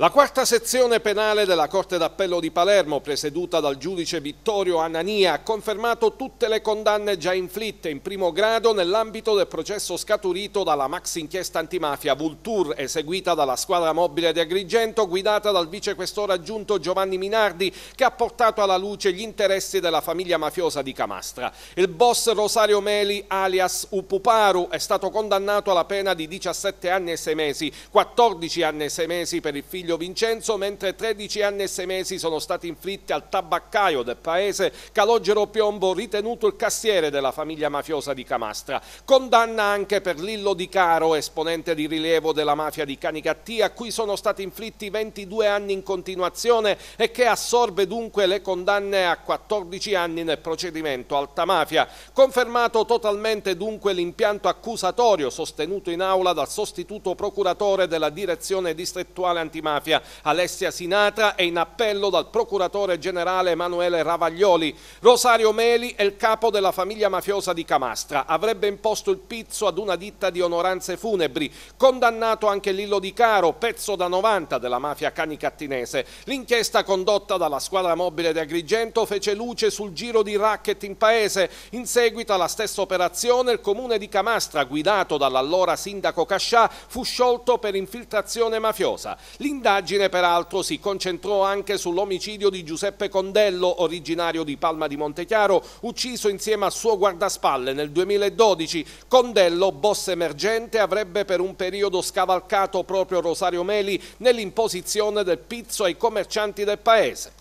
La quarta sezione penale della Corte d'Appello di Palermo, presieduta dal giudice Vittorio Anania, ha confermato tutte le condanne già inflitte in primo grado nell'ambito del processo scaturito dalla max inchiesta antimafia Vultur, eseguita dalla squadra mobile di Agrigento, guidata dal vicequestore aggiunto Giovanni Minardi, che ha portato alla luce gli interessi della famiglia mafiosa di Camastra. Il boss Rosario Meli, alias Upuparu, è stato condannato alla pena di 17 anni e 6 mesi, 14 anni e 6 mesi per il figlio figlio Vincenzo, mentre 13 anni e 6 mesi sono stati inflitti al tabaccaio del paese Calogero Piombo, ritenuto il cassiere della famiglia mafiosa di Camastra. Condanna anche per Lillo Di Caro, esponente di rilievo della mafia di Canicattì, a cui sono stati inflitti 22 anni in continuazione e che assorbe dunque le condanne a 14 anni nel procedimento Alta Mafia. Confermato totalmente dunque l'impianto accusatorio sostenuto in aula dal sostituto procuratore della direzione distrettuale antimafia antimafia Alessia Sinatra è in appello dal procuratore generale Emanuele Ravaglioli. Rosario Meli è il capo della famiglia mafiosa di Camastra. Avrebbe imposto il pizzo ad una ditta di onoranze funebri. Condannato anche Lillo Di Caro, pezzo da 90 della mafia canicattinese. L'inchiesta condotta dalla squadra mobile di Agrigento fece luce sul giro di racket in paese. In seguito alla stessa operazione il comune di Camastra, guidato dall'allora sindaco Cascià, fu sciolto per infiltrazione mafiosa. L'indanno L'indagine peraltro si concentrò anche sull'omicidio di Giuseppe Condello, originario di Palma di Montechiaro, ucciso insieme al suo guardaspalle nel 2012. Condello, boss emergente, avrebbe per un periodo scavalcato proprio Rosario Meli nell'imposizione del pizzo ai commercianti del paese.